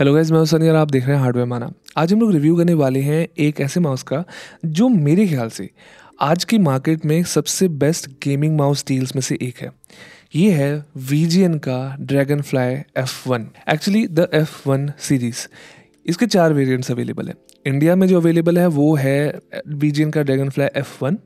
Hello guys मैं सनी और आप देख रहे हैं हार्डवेयर माना आज हम लोग रिव्यू करने वाले हैं एक ऐसे माउस का जो मेरे ख्याल से आज की मार्केट में सबसे बेस्ट गेमिंग माउस डील्स में से एक है ये है वी का Dragonfly F one actually the F one series इसके चार वेरिएंट्स अवेलेबल हैं इंडिया में जो अवेलेबल है वो है वी का ड्रैगन फ्लाई एफ वन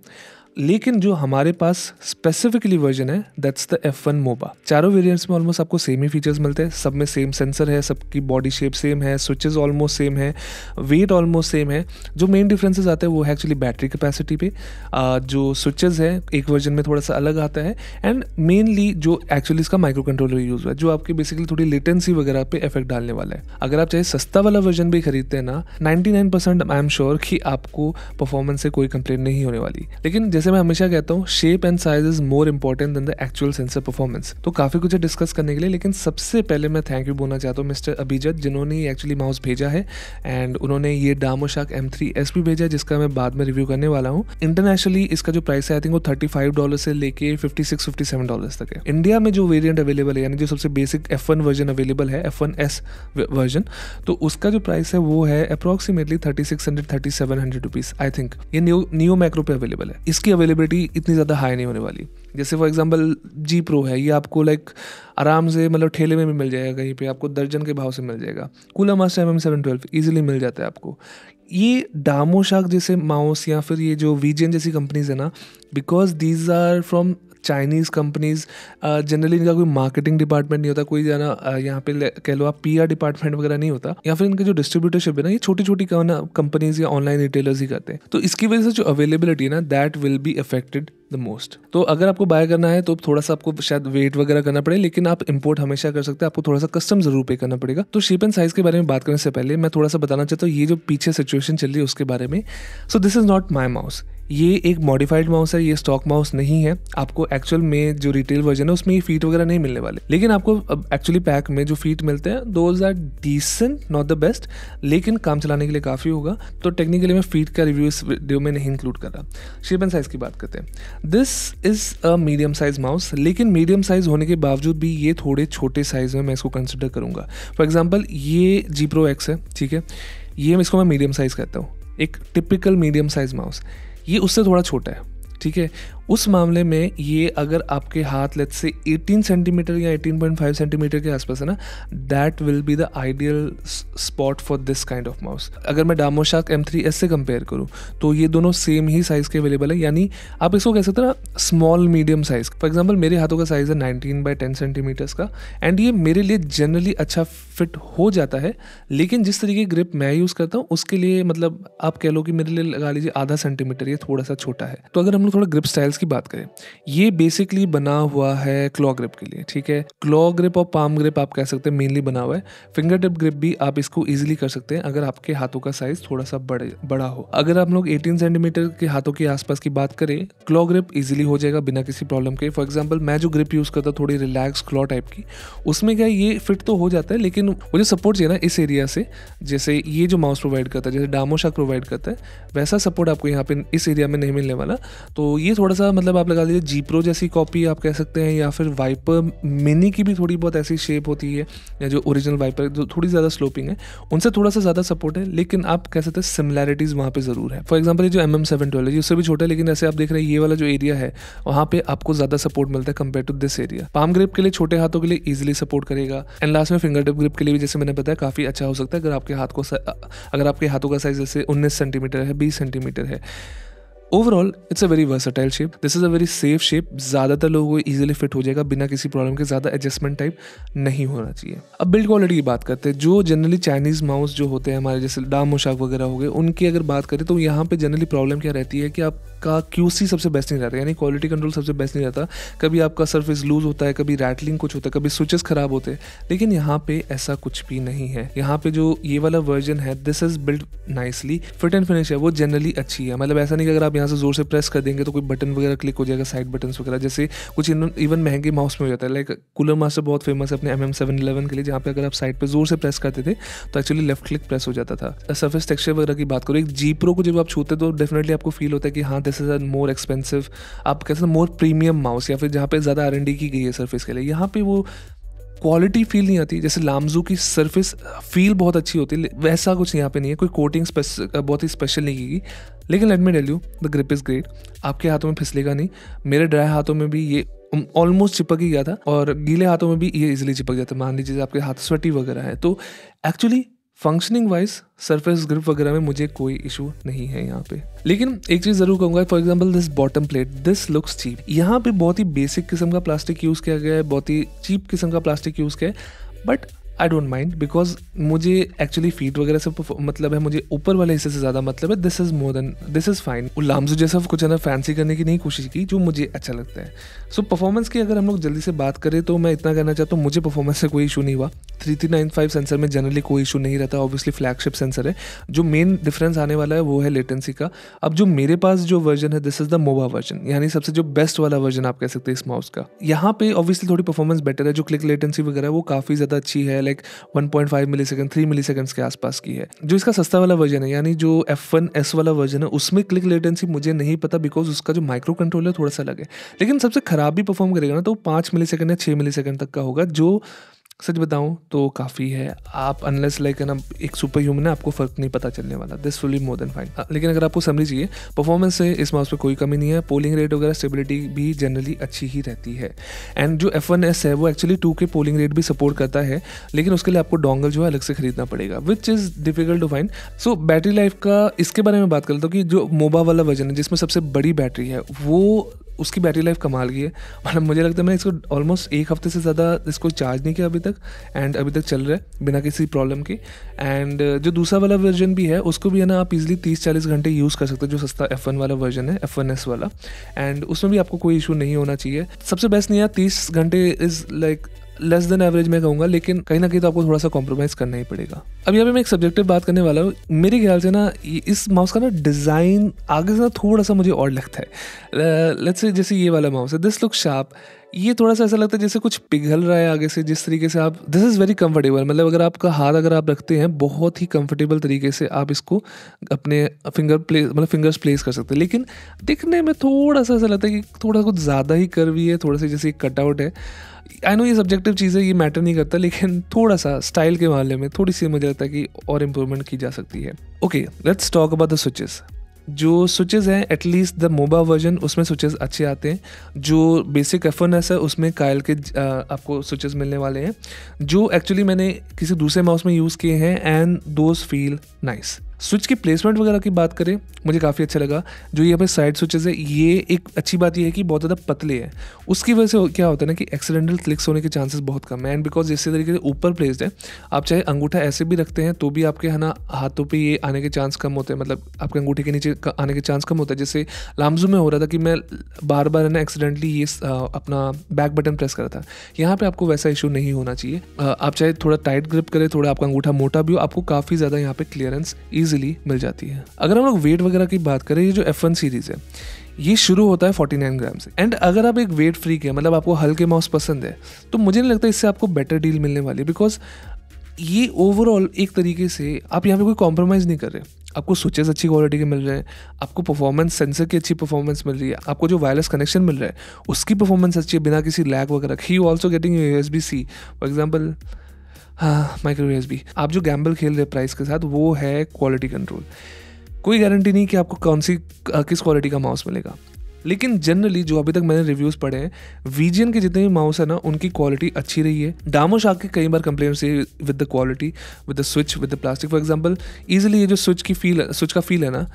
लेकिन जो हमारे पास स्पेसिफिकली वर्जन है that's the F one Moba चारों वेरिएंट्स में ऑलमोस्ट आपको सेम ही फीचर्स मिलते हैं सब में सेम सेंसर है सबकी बॉडी शेप सेम है स्विचेस ऑलमोस्ट सेम है वेट ऑलमोस्ट सेम है जो मेन डिफरेंसेस आते हैं वो है एक्चुअली बैटरी कैपेसिटी पे जो स्विचेज है एक वर्जन में थोड़ा सा अलग आता है एंड मेनली जो एक्चुअली इसका माइक्रो कंट्रोलर यूज़ हुआ है जो आपकी बेसिकली थोड़ी लेटेंसी वगैरह पे इफेक्ट डालने वाला है अगर आप चाहे सस्ता वाला वर्जन भी खरीदते हैं ना ninety nine percent I am sure कि आपको परफॉर्मेंस से कोई कंप्लेन नहीं होने वाली लेकिन जैसे मैं हमेशा कहता हूँ shape and size is more important than the actual sensor performance तो काफी कुछ है डिस्कस करने के लिए लेकिन सबसे पहले मैं थैंक यू बोलना चाहता हूँ मिस्टर अभिजत जिन्होंने एक्चुअली माउस भेजा है एंड उन्होंने ये Darmoshark M three S भी भेजा है जिसका मैं बाद में रिव्यू करने वाला हूँ इंटरनेशनली इसका जो प्राइस है आई थिंक वो थर्टी फाइव डॉलर से लेके fifty six fifty seven dollar तक है इंडिया में जो वेरियंट अवेलेबल है यानी जो सबसे basic F one version available है एफ वन एस वर्जन तो उसका जो प्राइस है वो है approximately thirty six hundred thirty seven hundred rupees I think ये न्यू न्यू मैक्रो पे अवेलेबल है इसकी उसकी अवेलेबिलिटी इतनी ज़्यादा हाई नहीं होने वाली जैसे फॉर एग्जांपल जी प्रो है ये आपको लाइक आराम से मतलब ठेले में भी मिल जाएगा कहीं पे आपको दर्जन के भाव से मिल जाएगा Cooler Master M M seven twelve easily मिल जाता है आपको ये डामोशाक जैसे माउस या फिर ये जो वीजन जैसी कंपनीज है ना because these are from Chinese companies generally इनका कोई मार्केटिंग डिपार्टमेंट नहीं होता कोई जाना uh, यहाँ पे कह लो आप पी डिपार्टमेंट वगैरह नहीं होता या फिर इनका जो डिस्ट्रीब्यूटरशिप है ना ये छोटी छोटी कंपनीज या ऑनलाइन रिटेलर्स ही करते हैं तो इसकी वजह से जो अवेलेबिलिटी है ना that will be affected the most तो अगर आपको बाय करना है तो थोड़ा सा आपको शायद वेट वगैरह करना पड़े लेकिन आप इंपोर्ट हमेशा कर सकते हैं आपको थोड़ा सा कस्टम जरूर पे करना पड़ेगा तो शेप एंड साइज के बारे में बात करने से पहले मैं थोड़ा सा बताना चाहता हूँ ये जो पीछे सिचुएशन चल रही है उसके बारे में so this is not my mouse ये एक मॉडिफाइड माउस है ये स्टॉक माउस नहीं है आपको एक्चुअल में जो रिटेल वर्जन है उसमें ये फीट वगैरह नहीं मिलने वाले लेकिन आपको एक्चुअली पैक में जो फीट मिलते हैं those are decent not the best लेकिन काम चलाने के लिए काफ़ी होगा तो टेक्निकली मैं फीट का रिव्यू इस वीडियो में नहीं इंक्लूड कर रहा शेप एंड साइज़ की बात करते हैं this is a medium size mouse लेकिन मीडियम साइज़ होने के बावजूद भी ये थोड़े छोटे साइज़ में मैं इसको कंसिडर करूँगा फॉर एग्जाम्पल ये जी प्रो एक्स है ठीक है ये इसको मैं मीडियम साइज़ कहता हूँ एक टिपिकल मीडियम साइज़ माउस ये उससे थोड़ा छोटा है ठीक है उस मामले में ये अगर आपके हाथ लेट से 18 सेंटीमीटर या 18.5 सेंटीमीटर के आसपास है ना that will be the ideal spot for this kind of mouse अगर मैं डामोशाक एम थ्री एस से कंपेयर करूँ तो ये दोनों सेम ही साइज़ के अवेलेबल है यानी आप इसको कह सकते हैं ना small medium size for example मेरे हाथों का साइज़ है नाइनटीन बाई टेन सेंटीमीटर्स का एंड ये मेरे लिए जनरली अच्छा फिट हो जाता है लेकिन जिस तरीके ग्रिप मैं यूज़ करता हूँ उसके लिए मतलब आप कह लो कि मेरे लिए लगा लीजिए आधा सेंटीमीटर ये थोड़ा सा छोटा है तो अगर हम लोग थोड़ा ग्रिप स्टाइल मॉडल्स की बात करें ये बेसिकली बना हुआ है क्लॉ ग्रिप के लिए ठीक है क्लॉ ग्रिप और पाम ग्रिप आप कह सकते हैं मेनली बना हुआ है फिंगर टिप ग्रिप भी आप इसको ईजिली कर सकते हैं अगर आपके हाथों का साइज थोड़ा सा बड़े बड़ा हो अगर आप लोग 18 सेंटीमीटर के हाथों के आसपास की बात करें क्लॉ ग्रिप इजिली हो जाएगा बिना किसी प्रॉब्लम के फॉर एग्जाम्पल मैं जो ग्रिप यूज़ करता थोड़ी रिलैक्स क्लॉ टाइप की उसमें क्या ये फिट तो हो जाता है लेकिन वो जो सपोर्ट चाहिए ना इस एरिया से जैसे ये जो माउस प्रोवाइड करता है जैसे डामोशाक प्रोवाइड करता है वैसा सपोर्ट आपको यहाँ पे इस एरिया में नहीं मिलने वाला तो ये थोड़ा सा सा मतलब आप लगा लीजिए जीप्रो जैसी कॉपी आप कह सकते हैं या फिर वाइपर मिनी की भी थोड़ी बहुत ऐसी शेप होती है या जो ओरिजिनल वाइपर जो थोड़ी ज़्यादा स्लोपिंग है उनसे थोड़ा सा ज़्यादा सपोर्ट है लेकिन आप कह सकते हैं सिमिलैरिटीज़ वहाँ पर ज़रूर है फॉर एग्जाम्पल ये जो एम एम सेवन ट्वेल्व है उससे भी छोटा है लेकिन ऐसे आप देख रहे हैं ये वाला जो एरिया है वहाँ पे आपको ज़्यादा सपोर्ट मिलता है compare to this area palm grip के लिए छोटे हाथों के लिए ईजिली सपोर्ट करेगा एंड लास्ट में फिंगर टिप ग्रिप के लिए भी जैसे मैंने बताया काफ़ी अच्छा हो सकता है अगर आपके हाथ को अगर आपके हाथों का साइज जैसे उन्नीस सेंटीमीटर है बीस सेंटीमीटर है overall it's a very versatile shape this is a very safe shape ज़्यादातर लोगों को ईजिली फिट हो जाएगा बिना किसी प्रॉब्लम के ज़्यादा एडजस्टमेंट टाइप नहीं होना चाहिए अब बिल्ड क्वालिटी की बात करते हैं जो जनरली चाइनीज़ माउस जो होते हैं हमारे जैसे डाम मोशाक वगैरह हो गए उनकी अगर बात करें तो यहाँ पर जनरली प्रॉब्लम क्या रहती है कि आपका क्यू सबसे बेस्ट नहीं रहता यानी क्वालिटी कंट्रोल सबसे बेस्ट नहीं रहता कभी आपका सर्फेस लूज होता है कभी रैटलिंग कुछ होता है कभी स्विचेस खराब होते हैं लेकिन यहाँ पे ऐसा कुछ भी नहीं है यहाँ पे जो ये वाला वर्जन है this is build nicely fit and finish है वो जनरली अच्छी है मतलब ऐसा नहीं कि अगर आप यहाँ से ज़ोर से प्रेस कर देंगे तो कोई बटन वगैरह क्लिक हो जाएगा साइड बटन वगैरह जैसे कुछ इवन महंगे माउस में हो जाता है लाइक कूलर मास्टर बहुत फेमस है अपने एम एम सेवन इलेवन के लिए जहाँ पे अगर आप साइड पर जोर से प्रेस करते थे तो एक्चुअली लेफ्ट क्लिक प्रेस हो जाता था सर्फेस टेक्सचर वगैरह की बात करो एक जी प्रो को जब आप छूते तो डेफिनेटली आपको फील होता है कि हाँ this is are more expensive आप कहते हैं मोर प्रीमियम माउस या फिर जहाँ पे ज़्यादा आर की गई है सर्फेस के लिए यहाँ पे वो क्वालिटी फील नहीं आती जैसे लामजू की सरफेस फील बहुत अच्छी होती है वैसा कुछ यहाँ पे नहीं है कोई कोटिंग बहुत ही स्पेशल नहीं की लेकिन let me tell you the grip is great आपके हाथों में फिसलेगा नहीं मेरे ड्राई हाथों में भी ये ऑलमोस्ट um, चिपक ही गया था और गीले हाथों में भी ये इजिली चिपक जाता है मान लीजिए आपके हाथ स्वेटी वगैरह है तो actually functioning wise surface grip वगैरह में मुझे कोई इशू नहीं है यहाँ पे लेकिन एक चीज जरूर कहूंगा for example this bottom plate this looks cheap यहाँ पे बहुत ही बेसिक किस्म का प्लास्टिक यूज किया गया है बहुत ही चीप किस्म का प्लास्टिक यूज किया है but I don't mind because मुझे एक्चुअली फीट वगैरह से मतलब है मुझे ऊपर वाले हिस्से से ज़्यादा मतलब है this is more than this is fine Lamzu जैसा कुछ ना फैंसी करने की नहीं कोशिश की जो मुझे अच्छा लगता है सो so, परफॉर्मेंस की अगर हम लोग जल्दी से बात करें तो मैं इतना कहना चाहता हूँ मुझे परफॉर्मेंस से कोई इशू नहीं हुआ three three nine five sensor में जनरली कोई इशू नहीं रहता ऑब्वियसली फ्लैगशिप सेंसर है जो मेन डिफरेंस आने वाला है वो है लेटेंसी का अब जो मेरे पास जो वर्जन है this is the MOBA version यानी सबसे जो बेस्ट वाला वर्जन आप कह सकते हैं इस माउस का यहाँ पे ऑब्वियसली थोड़ी परफॉर्मेंस बेटर है जो क्लिक लेटेंसी वगैरह वो काफ़ी ज़्यादा अच्छी है like 1.5 millisecond three milliseconds के आसपास की है जो इसका सस्ता वाला वर्जन है यानी जो एफ वन एस वाला वर्जन है उसमें क्लिक लेटेंसी मुझे नहीं पता बिकॉज उसका जो माइक्रो कंट्रोल है थोड़ा सा लगे लेकिन सबसे खराब भी परफॉर्म करेगा ना तो पाँच मिली सेकेंड या छः मिली सेकेंड तक का होगा जो सच बताऊँ तो काफ़ी है आप अनलेस लाइक ना एक सुपर ह्यूमन है आपको फ़र्क नहीं पता चलने वाला this will be more than fine लेकिन अगर आपको समझ लीजिए परफॉर्मेंस से इस माउस पर कोई कमी नहीं है पोलिंग रेट वगैरह स्टेबिलिटी भी जनरली अच्छी ही रहती है एंड जो एफ वन एस है वो actually two K polling rate भी सपोर्ट करता है लेकिन उसके लिए आपको डोंगल जो है अलग से खरीदना पड़ेगा which is difficult to find so battery life का इसके बारे में बात करता हूँ कि जो मोबा वाला वर्जन है जिसमें सबसे बड़ी बैटरी है वो उसकी बैटरी लाइफ कमाल की है मतलब मुझे लगता है मैंने इसको ऑलमोस्ट एक हफ्ते से ज़्यादा इसको चार्ज नहीं किया अभी तक एंड अभी तक चल रहा है बिना किसी प्रॉब्लम के एंड uh, जो दूसरा वाला वर्जन भी है उसको भी है ना आप इजिली तीस चालीस घंटे यूज़ कर सकते हो जो सस्ता एफ वाला वर्जन है एफ वाला एंड उसमें भी आपको कोई इशू नहीं होना चाहिए सबसे बेस्ट नहीं है तीस घंटे is like less than average मैं कहूँगा लेकिन कहीं ना कहीं तो आपको थोड़ा सा कॉम्प्रोमाइज़ करना ही पड़ेगा अब यहाँ पे मैं एक सब्जेक्टिव बात करने वाला हूँ मेरे ख्याल से ना इस माउस का ना डिज़ाइन आगे से ना थोड़ा सा मुझे और लगता है लेट्स से जैसे ये वाला माउस है दिस लुक शार्प ये थोड़ा सा ऐसा लगता है जैसे कुछ पिघल रहा है आगे से जिस तरीके से आप दिस इज़ वेरी कंफर्टेबल मतलब अगर आपका हाथ अगर आप रखते हैं बहुत ही कंफर्टेबल तरीके से आप इसको अपने फिंगर प्लेस मतलब फिंगर्स प्लेस कर सकते हैं लेकिन दिखने में थोड़ा सा ऐसा लगता है कि थोड़ा कुछ ज़्यादा ही कर्वी है थोड़ा सा जैसे कटआउट है आई नो ये सब्जेक्टिव चीज़ है ये मैटर नहीं करता लेकिन थोड़ा सा स्टाइल के मामले में थोड़ी सी मुझे लगता है कि और इम्प्रूवमेंट की जा सकती है okay let's talk about the switches जो स्विचेस हैं एटलीस्ट द मोबा वर्जन उसमें स्विचेस अच्छे आते हैं जो बेसिक एफ है उसमें कायल के आपको स्विचेस मिलने वाले हैं जो एक्चुअली मैंने किसी दूसरे माउस में यूज़ किए हैं and those feel nice nice. Switch की प्लेसमेंट वगैरह की बात करें मुझे काफ़ी अच्छा लगा जो ये हमें साइड स्विचेज है ये एक अच्छी बात ये है कि बहुत ज़्यादा पतले हैं उसकी वजह से क्या होता है ना कि एक्सीडेंटल क्लिक्स होने के चांसेस बहुत कम है एंड बिकॉज इसी तरीके से ऊपर प्लेस्ड है आप चाहे अंगूठा ऐसे भी रखते हैं तो भी आपके है ना हाथों पर ये आने के चांस कम होते हैं मतलब आपके अंगूठे के नीचे आने के चांस कम होता है जैसे लामजू में हो रहा था कि मैं बार बार है ना एक्सीडेंटली ये अपना बैक बटन प्रेस करा था यहाँ पर आपको वैसा इशू नहीं होना चाहिए आप चाहे थोड़ा टाइट ग्रिप करें थोड़ा आपका अंगूठा मोटा भी हो आपको काफ़ी ज़्यादा यहाँ पर क्लियरेंस ईज इजीली मिल जाती है अगर हम लोग वेट वगैरह की बात करें ये जो एफ सीरीज़ है ये शुरू होता है 49 ग्राम से एंड अगर आप एक वेट फ्री के मतलब आपको हल्के माउस पसंद है तो मुझे नहीं लगता इससे आपको बेटर डील मिलने वाली बिकॉज ये ओवरऑल एक तरीके से आप यहाँ पे कोई कॉम्प्रोमाइज़ नहीं कर रहे आपको स्विचेस अच्छी क्वालिटी के मिल रहे हैं आपको परफॉर्मेंस सेंसर की अच्छी परफॉर्मेंस मिल रही है आपको जो वायरलेस कनेक्शन मिल रहा है उसकी परफॉर्मेंस अच्छी है बिना किसी लैग वगैरह ही also getting U S B C for example micro हाँ, यूएस आप जो गैम्बल खेल रहे प्राइस के साथ वो है क्वालिटी कंट्रोल कोई गारंटी नहीं कि आपको कौन सी किस क्वालिटी का माउस मिलेगा लेकिन जनरली जो अभी तक मैंने रिव्यूज़ पढ़े हैं वीजियन के जितने भी माउस है ना उनकी क्वालिटी अच्छी रही है डामोश आके कई बार कंप्लेन से with the quality with the switch with the plastic for example easily ये जो स्विच की फील स्विच का फील है ना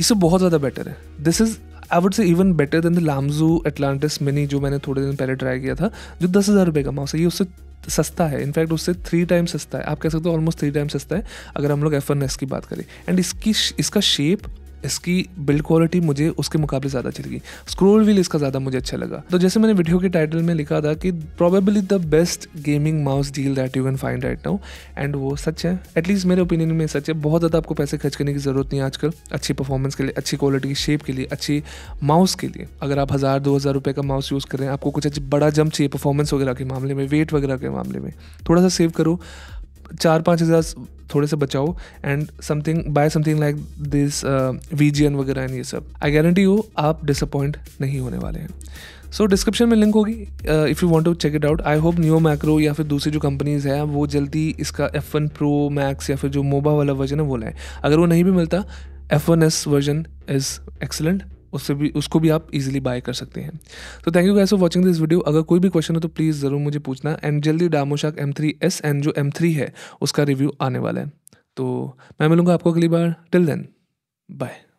इससे बहुत ज़्यादा बेटर है this is I would say even better than the Lamzu Atlantis mini जो मैंने थोड़े दिन पहले ट्राई किया था जो दस हज़ार रुपये का माउस है ये उससे सस्ता है इनफैक्ट उससे थ्री टाइम सस्ता है आप कह सकते हो ऑलमोस्ट थ्री टाइम सस्ता है अगर हम लोग एफ की बात करें एंड इसकी इसका शेप इसकी बिल्ड क्वालिटी मुझे उसके मुकाबले ज़्यादा अच्छी लगी स्क्रोल व्हील इसका ज़्यादा मुझे अच्छा लगा तो जैसे मैंने वीडियो के टाइटल में लिखा था कि probably the best gaming mouse deal that you can find right now and वो सच है एटलीस्ट मेरे ओपिनियन में सच है बहुत ज़्यादा आपको पैसे खर्च करने की ज़रूरत नहीं है आजकल अच्छी परफॉर्मेंस के लिए अच्छी क्वालिटी की शेप के लिए अच्छी माउस के लिए अगर आप हज़ार दो हज़ार रुपये का माउस यूज़ करें आपको कुछ बड़ा जंप चाहिए परफॉर्मेंस वगैरह के मामले में वेट वगैरह के मामले में थोड़ा सा सेव करो चार पाँच हज़ार थोड़े से बचाओ and something by something like this V G N वगैरह एंड ये सब आई गारंटी यू आप डिसअपॉइंट नहीं होने वाले हैं सो डिस्क्रिप्शन में लिंक होगी if you want to check it out I hope new macro या फिर दूसरी जो कंपनीज़ है वो जल्दी इसका एफ वन प्रो मैक्स या फिर जो मोबा वाला वर्जन है वो लाएँ अगर वो नहीं भी मिलता F one S version is excellent उससे भी उसको भी आप इजीली बाय कर सकते हैं तो thank you guys for watching this video अगर कोई भी क्वेश्चन हो तो प्लीज़ ज़रूर मुझे पूछना एंड जल्दी डामोशाक एम थ्री एस एंड जो एम थ्री है उसका रिव्यू आने वाला है तो मैं मिलूंगा आपको अगली बार टिल देन बाय